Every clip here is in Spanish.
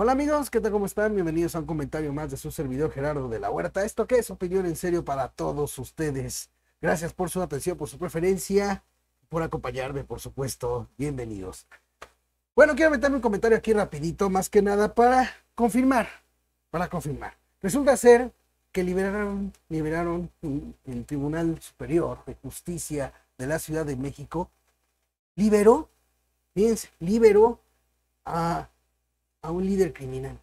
Hola amigos, ¿qué tal? ¿Cómo están? Bienvenidos a un comentario más de su servidor Gerardo de la Huerta. Esto que es opinión en serio para todos ustedes. Gracias por su atención, por su preferencia, por acompañarme, por supuesto. Bienvenidos. Bueno, quiero meterme un comentario aquí rapidito, más que nada para confirmar, para confirmar. Resulta ser que liberaron, liberaron el Tribunal Superior de Justicia de la Ciudad de México, liberó, fíjense, liberó a a un líder criminal.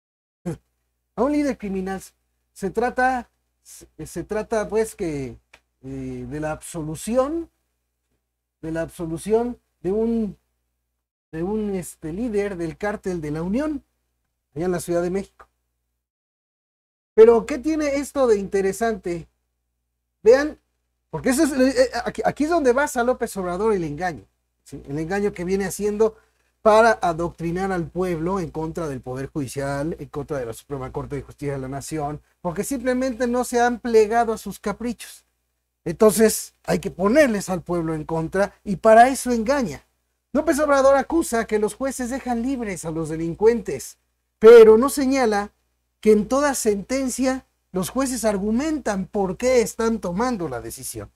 a un líder criminal. Se trata, se trata pues que eh, de la absolución, de la absolución de un, de un este, líder del cártel de la Unión, allá en la Ciudad de México. Pero, ¿qué tiene esto de interesante? Vean, porque eso es, eh, eh, aquí, es donde vas a López Obrador el engaño, el engaño que viene haciendo para adoctrinar al pueblo en contra del Poder Judicial, en contra de la Suprema Corte de Justicia de la Nación, porque simplemente no se han plegado a sus caprichos. Entonces hay que ponerles al pueblo en contra y para eso engaña. López Obrador acusa que los jueces dejan libres a los delincuentes, pero no señala que en toda sentencia los jueces argumentan por qué están tomando la decisión.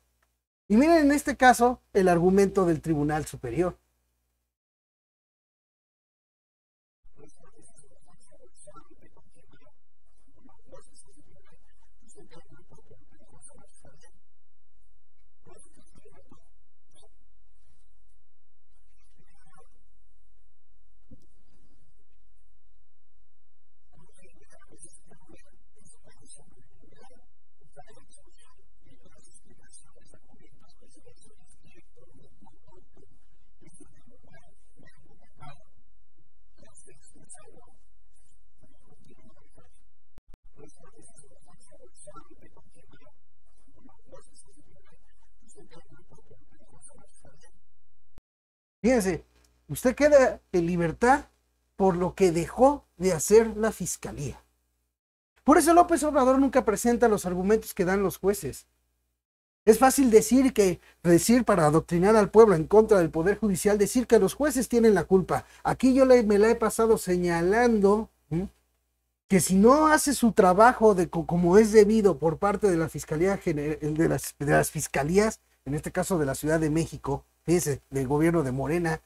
Y miren en este caso el argumento del Tribunal Superior. solamente que Fíjense, usted queda en libertad por lo que dejó de hacer la fiscalía. Por eso López Obrador nunca presenta los argumentos que dan los jueces. Es fácil decir que, decir para adoctrinar al pueblo en contra del Poder Judicial, decir que los jueces tienen la culpa. Aquí yo me la he pasado señalando que si no hace su trabajo de, como es debido por parte de la Fiscalía de de las Fiscalías, en este caso de la Ciudad de México, fíjense, del gobierno de Morena.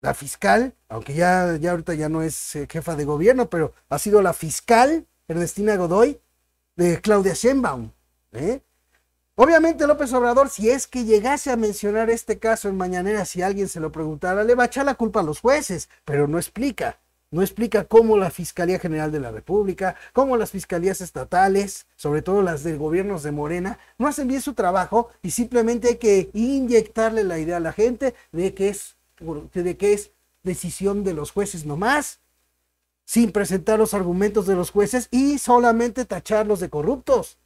La fiscal, aunque ya, ya ahorita ya no es eh, jefa de gobierno, pero ha sido la fiscal Ernestina Godoy de Claudia Sheinbaum. ¿eh? Obviamente López Obrador, si es que llegase a mencionar este caso en Mañanera, si alguien se lo preguntara, le va a echar la culpa a los jueces, pero no explica no explica cómo la Fiscalía General de la República, cómo las fiscalías estatales, sobre todo las del gobiernos de Morena, no hacen bien su trabajo y simplemente hay que inyectarle la idea a la gente de que es, de que es decisión de los jueces nomás, sin presentar los argumentos de los jueces y solamente tacharlos de corruptos.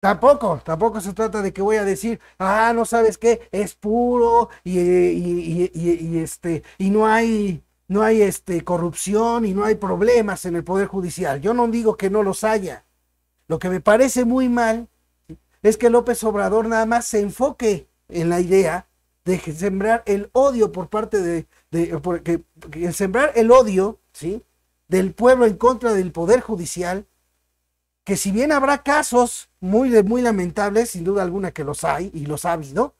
Tampoco, tampoco se trata de que voy a decir, ah, no sabes qué, es puro y, este, y no hay no hay este, corrupción y no hay problemas en el Poder Judicial. Yo no digo que no los haya. Lo que me parece muy mal es que López Obrador nada más se enfoque en la idea de sembrar el odio por parte de, sembrar el odio, ¿sí? del pueblo en contra del poder judicial, que si bien habrá casos muy muy lamentables, sin duda alguna que los hay y los sabes habido,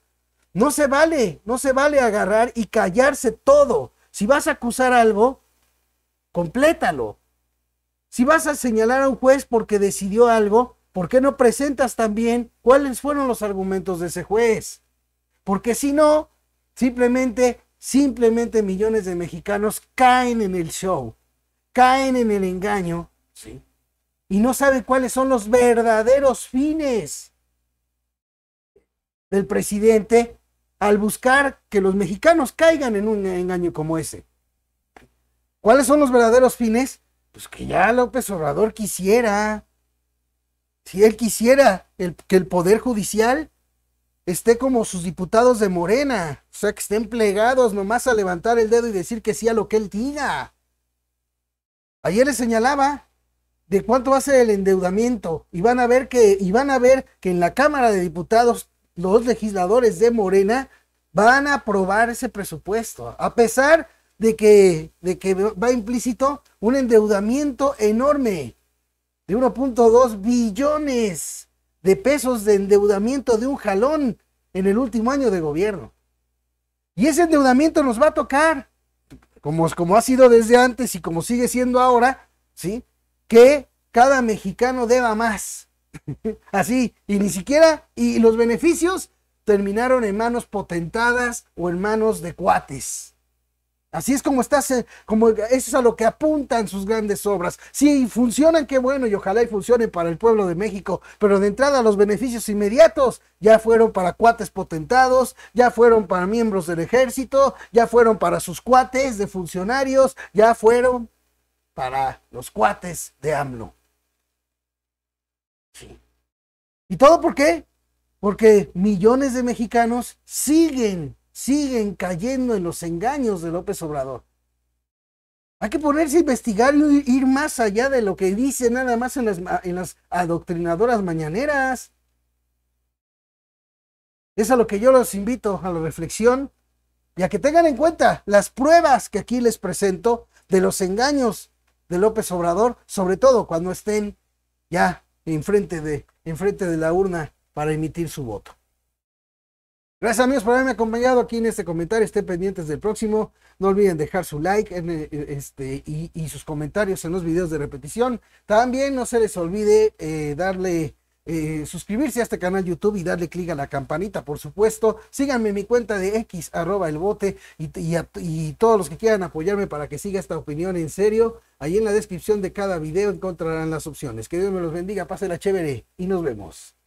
no se vale, no se vale agarrar y callarse todo, si vas a acusar algo, complétalo. Si vas a señalar a un juez porque decidió algo, ¿por qué no presentas también cuáles fueron los argumentos de ese juez? Porque si no, simplemente, simplemente millones de mexicanos caen en el show, caen en el engaño, ¿sí? Y no saben cuáles son los verdaderos fines del presidente al buscar que los mexicanos caigan en un engaño como ese. ¿Cuáles son los verdaderos fines? Pues que ya López Obrador quisiera, si él quisiera que el Poder Judicial esté como sus diputados de Morena, o sea, que estén plegados nomás a levantar el dedo y decir que sí a lo que él diga. Ayer le señalaba de cuánto hace el endeudamiento y van a ver que, y van a ver que en la Cámara de Diputados los legisladores de Morena van a aprobar ese presupuesto, a pesar de que, de que va implícito un endeudamiento enorme de 1.2 billones de pesos de endeudamiento de un jalón en el último año de gobierno. Y ese endeudamiento nos va a tocar, como, como ha sido desde antes y como sigue siendo ahora, ¿sí? que cada mexicano deba más. Así, y ni siquiera, y los beneficios terminaron en manos potentadas o en manos de cuates. Así es como estás, eh, como eso es a lo que apuntan sus grandes obras. Si funcionan, qué bueno, y ojalá y funcionen para el pueblo de México, pero de entrada los beneficios inmediatos ya fueron para cuates potentados, ya fueron para miembros del ejército, ya fueron para sus cuates de funcionarios, ya fueron para los cuates de AMLO. Sí. ¿Y todo por qué? Porque millones de mexicanos siguen, siguen cayendo en los engaños de López Obrador. Hay que ponerse a investigar y ir más allá de lo que dicen nada más en las, en las adoctrinadoras mañaneras. Es a lo que yo los invito a la reflexión y a que tengan en cuenta las pruebas que aquí les presento de los engaños de López Obrador, sobre todo cuando estén ya enfrente de, de la urna para emitir su voto. Gracias amigos por haberme acompañado aquí en este comentario. Estén pendientes del próximo. No olviden dejar su like eh, este, y, sus comentarios en los videos de repetición. También no se les olvide eh, darle eh, suscribirse a este canal YouTube y darle clic a la campanita, por supuesto. Síganme en mi cuenta de X, arroba el bote, y, todos los que quieran apoyarme para que siga esta opinión en serio, ahí en la descripción de cada video encontrarán las opciones. Que Dios me los bendiga, la chévere y nos vemos.